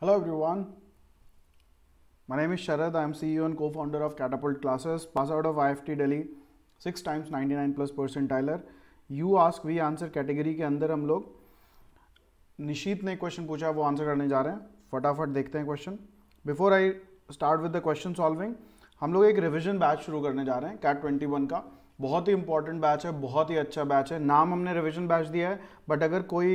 Hello everyone. My name is Sharad. I am CEO and co-founder of Catapult Classes. Pass out of IFT Delhi, six times 99 plus percentiler. You ask, we answer category के अंदर हम लोग निशीत ने question पूछा वो answer करने जा रहे हैं फटाफट देखते हैं question before I start with the question solving हम लोग एक रिविजन बैच शुरू करने जा रहे हैं कैट ट्वेंटी वन का बहुत ही इंपॉर्टेंट बैच है बहुत ही अच्छा बैच है नाम हमने रिविजन बैच दिया है बट अगर कोई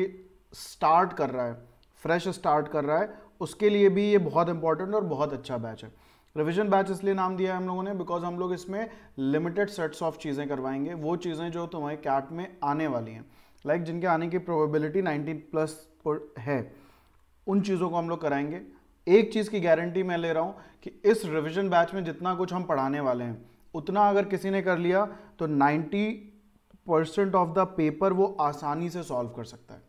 स्टार्ट कर रहा है फ्रेश स्टार्ट कर रहा है उसके लिए भी ये बहुत इंपॉर्टेंट और बहुत अच्छा बैच है रिविजन बैच इसलिए नाम दिया है हम लोगों ने बिकॉज हम लोग इसमें लिमिटेड सेट्स ऑफ चीज़ें करवाएंगे वो चीज़ें जो तुम्हारे कैट में आने वाली हैं लाइक like जिनके आने की प्रोबेबिलिटी 19 प्लस है उन चीज़ों को हम लोग कराएंगे एक चीज़ की गारंटी मैं ले रहा हूँ कि इस रिविजन बैच में जितना कुछ हम पढ़ाने वाले हैं उतना अगर किसी ने कर लिया तो ninety percent of the paper वो आसानी से सॉल्व कर सकता है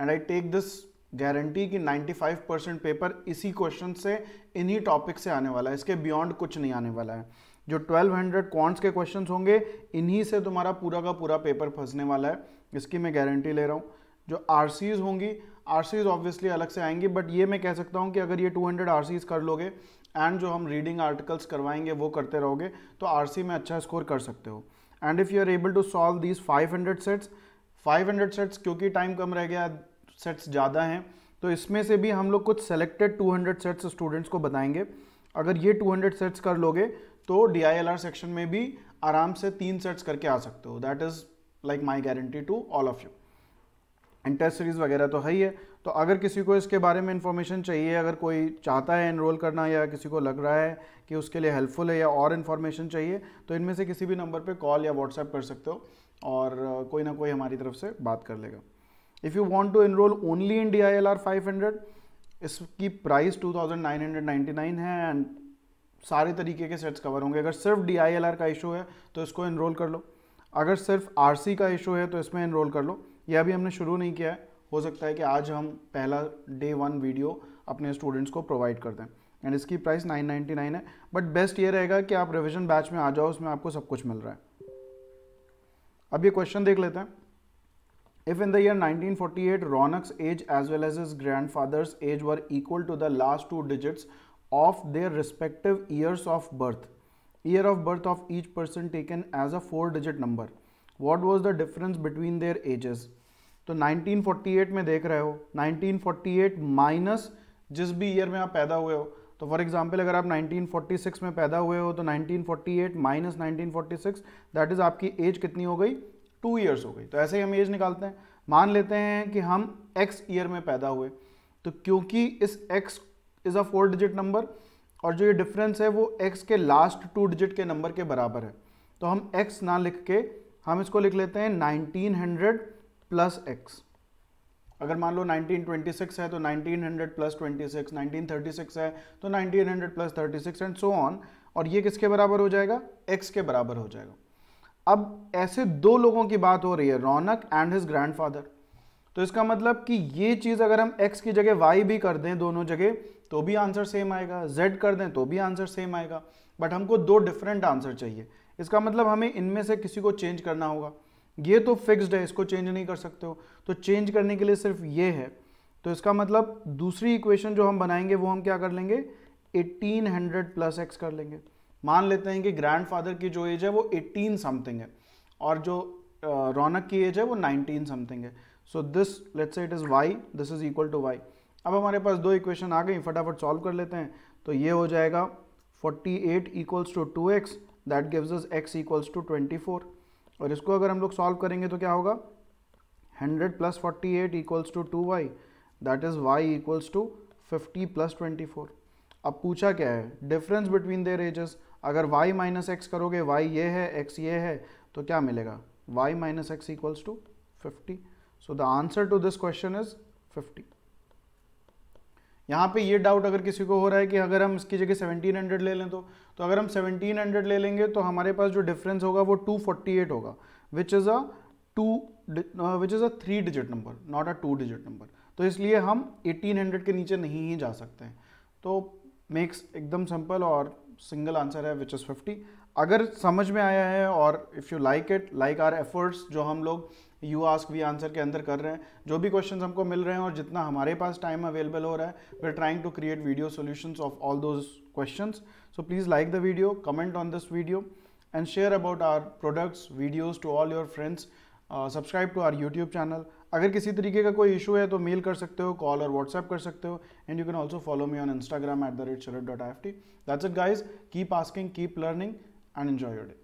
and I take this guarantee कि 95 परसेंट पेपर इसी क्वेश्चन से इन्हीं टॉपिक से आने वाला है इसके बियॉन्ड कुछ नहीं आने वाला है जो 1200 हंड्रेड क्वांट्स के क्वेश्चंस होंगे इन्हीं से तुम्हारा पूरा का पूरा पेपर फंसने वाला है इसकी मैं गारंटी ले रहा हूँ जो आर होंगी आर ऑब्वियसली अलग से आएंगी बट ये मैं कह सकता हूँ कि अगर ये टू हंड्रेड कर लोगे एंड जो हम रीडिंग आर्टिकल्स करवाएंगे वो करते रहोगे तो आर में अच्छा स्कोर कर सकते हो and if you are able to solve these 500 sets 500 sets क्योंकि टाइम कम रह गया सेट्स ज़्यादा हैं तो इसमें से भी हम लोग कुछ सेलेक्टेड 200 सेट्स स्टूडेंट्स को बताएंगे अगर ये 200 सेट्स कर लोगे तो डी सेक्शन में भी आराम से तीन सेट्स करके आ सकते हो that is like my guarantee to all of you and test series वगैरह तो है ही है तो अगर किसी को इसके बारे में इन्फॉर्मेशन चाहिए अगर कोई चाहता है इनरोल करना या किसी को लग रहा है कि उसके लिए हेल्पफुल है या और इन्फॉर्मेशन चाहिए तो इनमें से किसी भी नंबर पे कॉल या व्हाट्सएप कर सकते हो और कोई ना कोई हमारी तरफ से बात कर लेगा if you want to enroll only in DILR 500 इसकी प्राइस 2999 है एंड सारे तरीके के सेट्स कवर होंगे अगर सिर्फ डी का इशू है तो इसको इनरोल कर लो अगर सिर्फ आर का इशू है तो इसमें इनरोल कर लो यह अभी हमने शुरू नहीं किया है हो सकता है कि आज हम पहला डे वन वीडियो अपने स्टूडेंट्स को प्रोवाइड कर दें एंड इसकी प्राइस 999 है बट बेस्ट ये रहेगा कि आप रिविजन बैच में आ जाओ उसमें आपको सब कुछ मिल रहा है अब ये क्वेश्चन देख लेते हैं If in the year 1948 Ronak's age as well as his grandfather's age were equal to the last two digits of their respective years of birth, year of birth of each person taken as a four digit number, what was the difference between their ages? तो 1948 में देख रहे हो 1948 minus जिस भी year में आप पैदा हुए हो तो फॉर एग्जांपल अगर आप 1946 में पैदा हुए हो तो 1948 माइनस 1946 दैट इज़ आपकी एज कितनी हो गई टू ईयर्स हो गई तो ऐसे ही हम एज निकालते हैं मान लेते हैं कि हम एक्स ईयर में पैदा हुए तो क्योंकि इस X is a four digit number और जो ये डिफरेंस है वो एक्स के लास्ट टू डिजिट के नंबर के बराबर है तो हम एक्स ना लिख के हम इसको लिख लेते हैं 1900 प्लस एक्स अगर मान लो 1926 है तो 1900 प्लस 26 1936 है तो 1900 प्लस 36 एंड सो ऑन और ये किसके बराबर हो जाएगा एक्स के बराबर हो जाएगा अब ऐसे दो लोगों की बात हो रही है रौनक एंड हिज ग्रैंडफादर तो इसका मतलब कि ये चीज़ अगर हम एक्स की जगह वाई भी कर दें दोनों जगह तो भी आंसर सेम आएगा जेड कर दें तो भी आंसर सेम आएगा बट हमको दो डिफरेंट आंसर चाहिए इसका मतलब हमें इनमें से किसी को चेंज करना होगा ये तो फिक्स्ड है इसको चेंज नहीं कर सकते हो तो चेंज करने के लिए सिर्फ ये है तो इसका मतलब दूसरी इक्वेशन जो हम बनाएंगे वो हम क्या कर लेंगे 1800 प्लस एक्स कर लेंगे मान लेते हैं कि ग्रैंडफादर की जो एज है वो 18 समथिंग है और जो रौनक की एज है वो 19 समथिंग है so this let's say it is Y this is equal to Y अब हमारे पास दो इक्वेशन आ गई फटाफट सॉल्व कर लेते हैं तो ये हो जाएगा 48 eight equals to two X that gives X equals to twenty four और इसको अगर हम लोग सॉल्व करेंगे तो क्या होगा 100 plus forty eight equals to two Y that is Y equals to fifty plus twenty four अब पूछा क्या है डिफरेंस बिटवीन देयर एजेस अगर y माइनस एक्स करोगे y ये है x ये है तो क्या मिलेगा y minus X equals to fifty so the answer to this question is fifty यहाँ पे ये डाउट अगर किसी को हो रहा है कि अगर हम इसकी जगह 1700 ले लें तो तो अगर हम 1700 ले लेंगे तो हमारे पास जो डिफरेंस होगा वो 248 होगा which is a two which is a three digit number not a two digit number तो इसलिए हम 1800 के नीचे नहीं ही जा सकते हैं तो मेक्स एकदम सिंपल और सिंगल आंसर है विच इज़ फिफ्टी अगर समझ में आया है और if you like it like our efforts जो हम लोग यू आस्क वी आंसर के अंदर कर रहे हैं जो भी क्वेश्चन हमको मिल रहे हैं और जितना हमारे पास टाइम अवेलेबल हो रहा है we are trying to create video solution of all those question so please like the video comment on this video and share about our products videos to all your friends subscribe to our YouTube channel अगर किसी तरीके का कोई issue है तो mail कर सकते हो कॉल और व्हाट्सएप कर सकते हो and you can also follow me on Instagram at the rate Sharad dot I F T that's it guys keep asking keep learning and enjoy your day